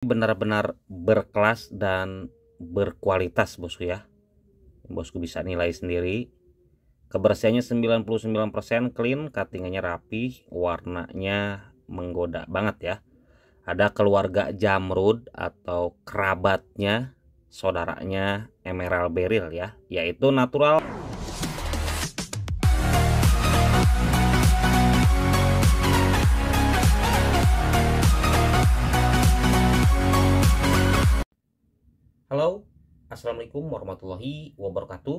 benar-benar berkelas dan berkualitas bosku ya bosku bisa nilai sendiri kebersihannya 99% clean cuttingannya rapi warnanya menggoda banget ya ada keluarga Jamrud atau kerabatnya saudaranya Emerald beril ya yaitu natural Assalamualaikum warahmatullahi wabarakatuh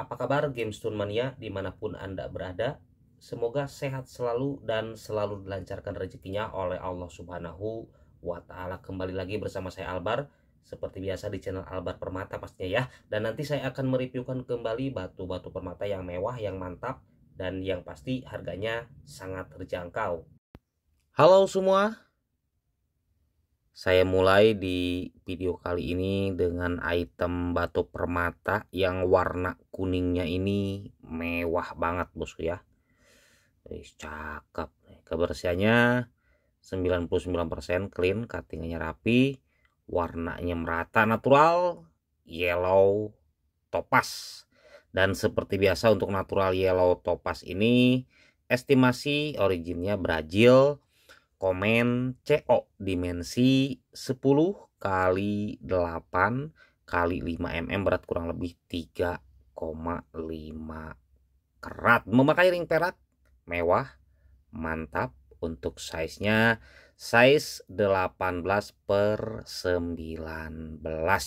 Apa kabar Gamestone Mania dimanapun Anda berada Semoga sehat selalu dan selalu dilancarkan rezekinya oleh Allah subhanahu wa ta'ala Kembali lagi bersama saya Albar Seperti biasa di channel Albar Permata pastinya ya Dan nanti saya akan mereviewkan kembali batu-batu permata yang mewah, yang mantap Dan yang pasti harganya sangat terjangkau Halo semua, saya mulai di video kali ini dengan item batu permata yang warna kuningnya ini mewah banget bosku ya. Wih, cakep. Kebersihannya 99% clean, cuttingnya rapi, warnanya merata natural, yellow topas. Dan seperti biasa untuk natural yellow topas ini estimasi originnya Brazil komen CO dimensi 10 kali 8 kali 5 mm berat kurang lebih 3,5 kerat memakai ring perak mewah mantap untuk size-nya size 18 per 19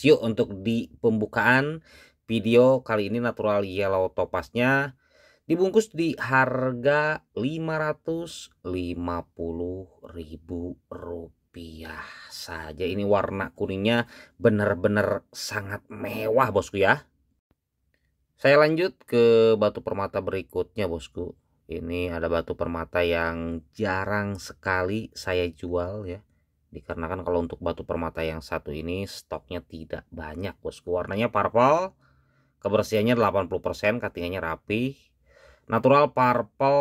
yuk untuk di pembukaan video kali ini natural yellow topasnya dibungkus di harga rp rupiah saja. Ini warna kuningnya benar-benar sangat mewah bosku ya. Saya lanjut ke batu permata berikutnya bosku. Ini ada batu permata yang jarang sekali saya jual ya. Dikarenakan kalau untuk batu permata yang satu ini stoknya tidak banyak bosku. Warnanya purple, kebersihannya 80%, katingannya rapi, Natural Purple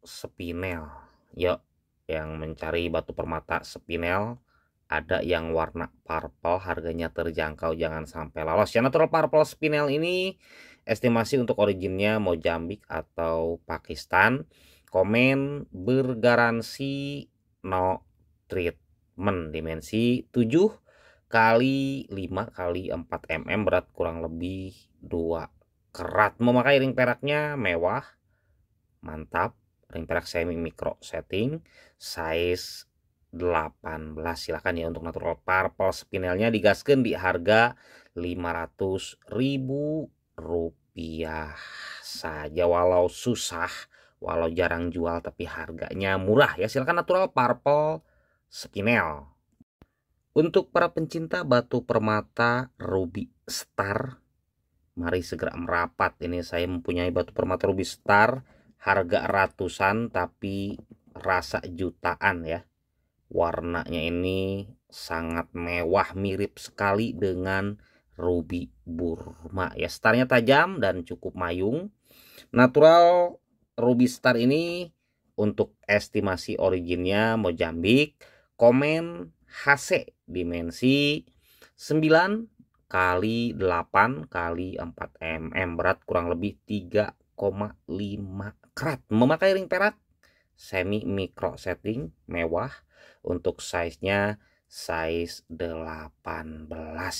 Spinel. Yuk, yang mencari batu permata Spinel ada yang warna purple harganya terjangkau jangan sampai lolos ya natural purple spinel ini estimasi untuk originnya Mojambik atau Pakistan komen bergaransi no treatment dimensi 7 kali 5 kali 4 mm berat kurang lebih 2 kerat memakai ring peraknya mewah mantap ring perak semi mikro setting size 18 silahkan ya untuk natural purple spinelnya digaskan di harga 500 ribu rupiah saja walau susah walau jarang jual tapi harganya murah ya silahkan natural purple spinel untuk para pencinta batu permata ruby star Mari segera merapat. Ini saya mempunyai batu permata ruby star. Harga ratusan tapi rasa jutaan ya. Warnanya ini sangat mewah mirip sekali dengan ruby burma ya. Starnya tajam dan cukup mayung. Natural ruby star ini untuk estimasi originnya Mojambik. Komen HC dimensi 9 kali 8 kali 4 mm berat kurang lebih 3,5 karat memakai ring perak semi micro setting mewah untuk size-nya size 18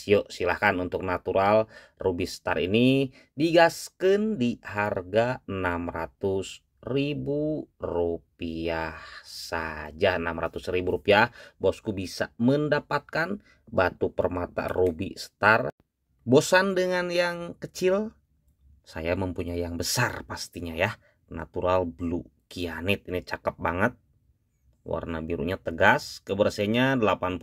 yuk silahkan untuk natural ruby star ini digaskan di harga 600 ribu rupiah saja 600 ribu rupiah bosku bisa mendapatkan batu permata ruby star bosan dengan yang kecil saya mempunyai yang besar pastinya ya natural blue kianit ini cakep banget warna birunya tegas kebersihannya 80%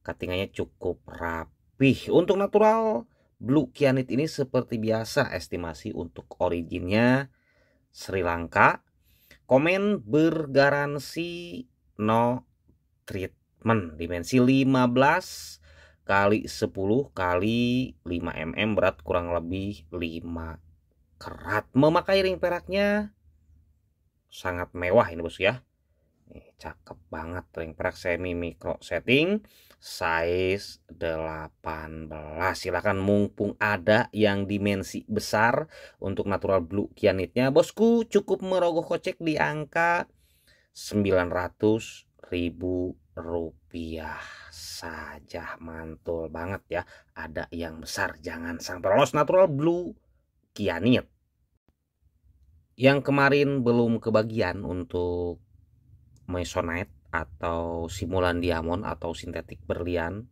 cuttingannya cukup rapih untuk natural blue kianit ini seperti biasa estimasi untuk originnya Sri Lanka. Komen bergaransi no treatment. Dimensi 15 kali 10 kali 5 mm berat kurang lebih 5 kerat. Memakai ring peraknya sangat mewah ini bos ya. cakep banget ring perak semi micro setting size 18 silahkan mumpung ada yang dimensi besar untuk natural blue kianitnya bosku cukup merogoh kocek di angka 900 ribu rupiah saja mantul banget ya ada yang besar jangan sampai lolos natural blue kianit yang kemarin belum kebagian untuk Masonite atau simulan diamond atau sintetik berlian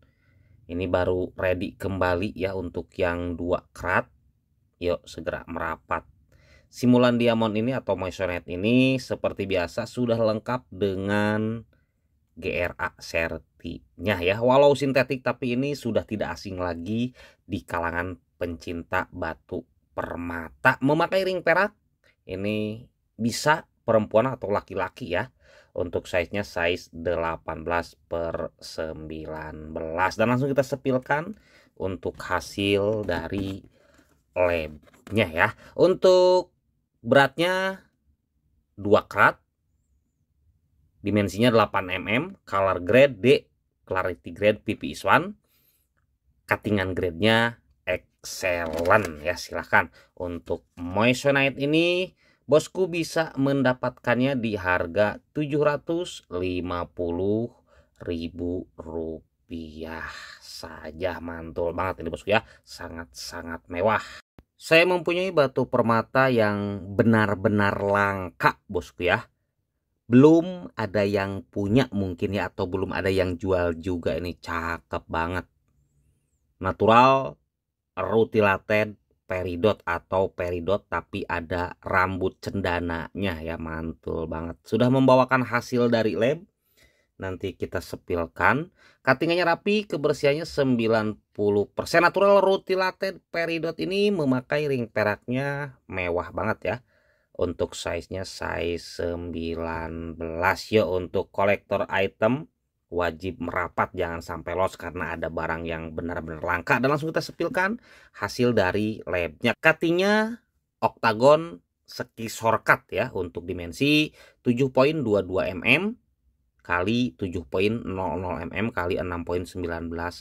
ini baru ready kembali ya untuk yang dua kerat yuk segera merapat simulan diamond ini atau moisonite ini seperti biasa sudah lengkap dengan GRA sertinya ya walau sintetik tapi ini sudah tidak asing lagi di kalangan pencinta batu permata memakai ring perak ini bisa perempuan atau laki-laki ya untuk size-nya size 18 per 19 dan langsung kita sepilkan untuk hasil dari labnya ya untuk beratnya 2 karat dimensinya 8 mm color grade D clarity grade PPS1 cuttingan grade-nya excellent ya silahkan untuk moissanite ini bosku bisa mendapatkannya di harga rp ribu rupiah saja mantul banget ini bosku ya sangat-sangat mewah saya mempunyai batu permata yang benar-benar langka bosku ya belum ada yang punya mungkin ya atau belum ada yang jual juga ini cakep banget natural rutilated peridot atau peridot tapi ada rambut cendananya ya mantul banget. Sudah membawakan hasil dari lab. Nanti kita sepilkan. Cuttingannya rapi, kebersihannya 90%. Natural rutilated peridot ini memakai ring peraknya mewah banget ya untuk size-nya size 19 ya untuk kolektor item wajib merapat jangan sampai los karena ada barang yang benar-benar langka dan langsung kita sepilkan hasil dari labnya katinya oktagon seki shortcut ya untuk dimensi 7.22 mm kali 7.00 mm kali 6.19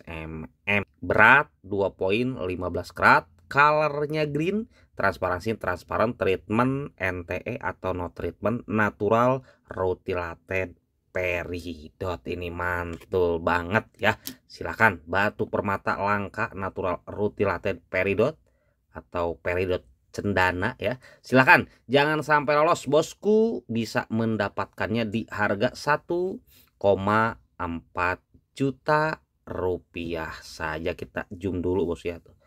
mm berat 2.15 karat colornya green transparansi transparan treatment NTE atau no treatment natural rutilated peridot ini mantul banget ya silahkan batu permata langka natural rutilaten peridot atau peridot cendana ya silahkan jangan sampai lolos bosku bisa mendapatkannya di harga 1,4 juta rupiah saja kita zoom dulu bos ya tuh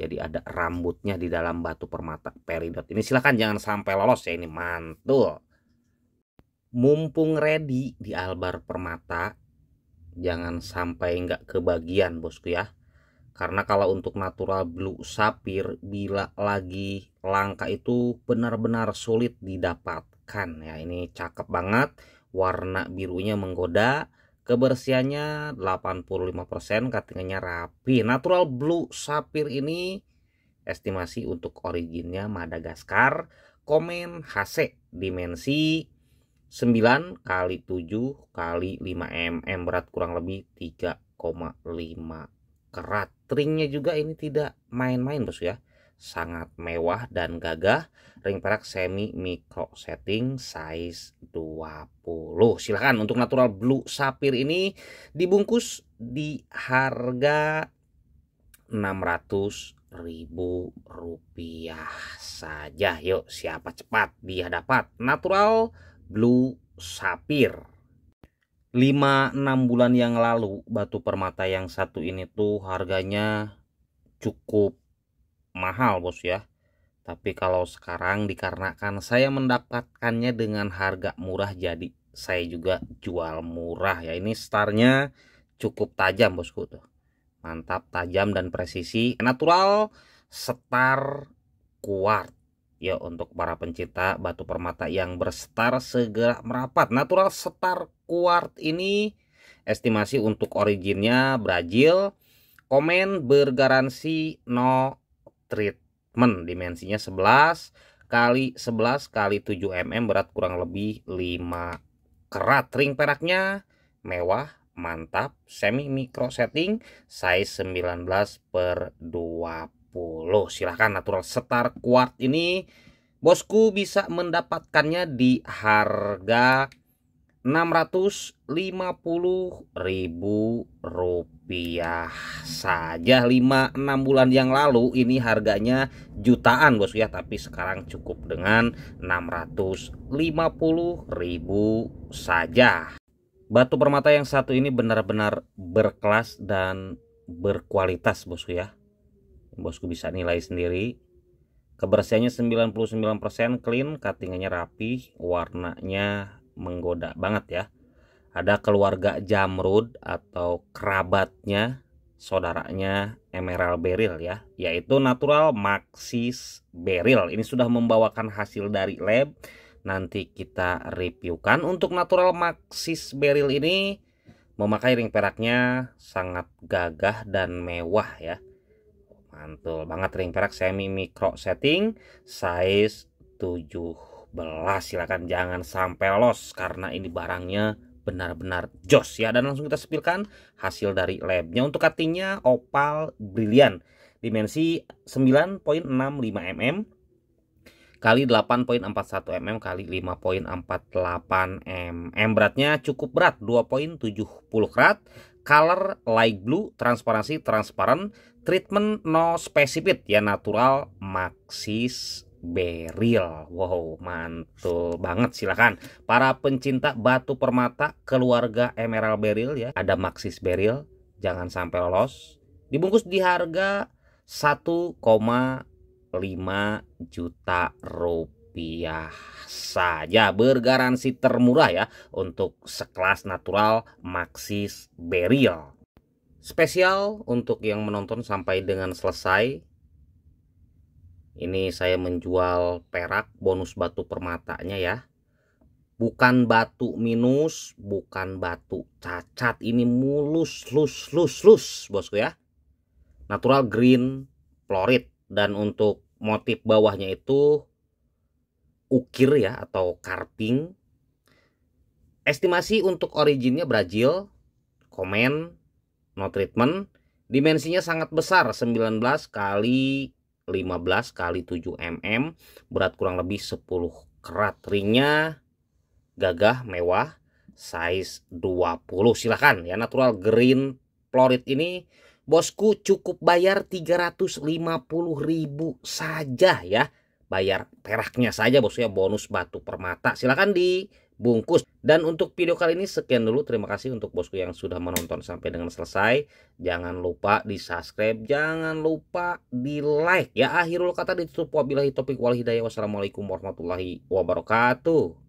jadi ada rambutnya di dalam batu permata peridot ini silahkan jangan sampai lolos ya ini mantul mumpung ready di Albar Permata jangan sampai nggak kebagian bosku ya karena kalau untuk natural blue sapir bila lagi langka itu benar-benar sulit didapatkan ya ini cakep banget warna birunya menggoda kebersihannya 85% cuttingannya rapi natural blue sapir ini estimasi untuk originnya Madagaskar komen HC dimensi 9 kali 7 kali 5 mm berat kurang lebih 3,5 kerat. Ringnya juga ini tidak main-main bos ya. Sangat mewah dan gagah. Ring perak semi micro setting size 20. Silahkan untuk natural blue sapir ini dibungkus di harga 600 ribu rupiah saja yuk siapa cepat dia dapat natural Blue Sapir. 5-6 bulan yang lalu batu permata yang satu ini tuh harganya cukup mahal bos ya. Tapi kalau sekarang dikarenakan saya mendapatkannya dengan harga murah jadi saya juga jual murah ya. Ini starnya cukup tajam bosku tuh. Mantap tajam dan presisi natural star kuat ya untuk para pencinta batu permata yang berstar segera merapat. Natural Star Quartz ini estimasi untuk originnya Brazil. Komen bergaransi no treatment. Dimensinya 11 kali 11 kali 7 mm berat kurang lebih 5 kerat. Ring peraknya mewah, mantap, semi micro setting, size 19 per 20. 10, silahkan natural star quart ini bosku bisa mendapatkannya di harga 650 ribu rupiah saja 5-6 bulan yang lalu ini harganya jutaan bosku ya tapi sekarang cukup dengan 650 ribu saja batu permata yang satu ini benar-benar berkelas dan berkualitas bosku ya bosku bisa nilai sendiri kebersihannya 99% clean cuttingannya rapi warnanya menggoda banget ya ada keluarga Jamrud atau kerabatnya saudaranya Emerald beril ya yaitu natural Maxis beril ini sudah membawakan hasil dari lab nanti kita reviewkan untuk natural Maxis beril ini memakai ring peraknya sangat gagah dan mewah ya mantul banget ring perak semi mikro setting size 17 silahkan jangan sampai los karena ini barangnya benar-benar jos ya dan langsung kita sepilkan hasil dari labnya untuk cuttingnya opal brilian dimensi 9.65 mm kali 8.41 mm kali 5.48 mm beratnya cukup berat 2.70 krat color light blue, transparansi transparan, treatment no specific ya natural maxis beril. Wow, mantul banget silahkan para pencinta batu permata keluarga emerald beril ya. Ada maxis beril, jangan sampai lolos. Dibungkus di harga 1,5 juta rupiah rupiah saja bergaransi termurah ya untuk sekelas natural Maxis Beryl. Spesial untuk yang menonton sampai dengan selesai. Ini saya menjual perak bonus batu permatanya ya. Bukan batu minus, bukan batu cacat. Ini mulus, lus, lus, lus bosku ya. Natural green, florid. Dan untuk motif bawahnya itu ukir ya atau carping Estimasi untuk originnya Brazil, komen, no treatment. Dimensinya sangat besar, 19 kali 15 kali 7 mm, berat kurang lebih 10 kerat. Ringnya gagah mewah, size 20. Silahkan ya natural green florid ini bosku cukup bayar 350 ribu saja ya bayar peraknya saja bosku ya bonus batu permata silahkan dibungkus dan untuk video kali ini sekian dulu terima kasih untuk bosku yang sudah menonton sampai dengan selesai jangan lupa di subscribe jangan lupa di like ya akhirul kata ditutup wabillahi topik wal hidayah wassalamualaikum warahmatullahi wabarakatuh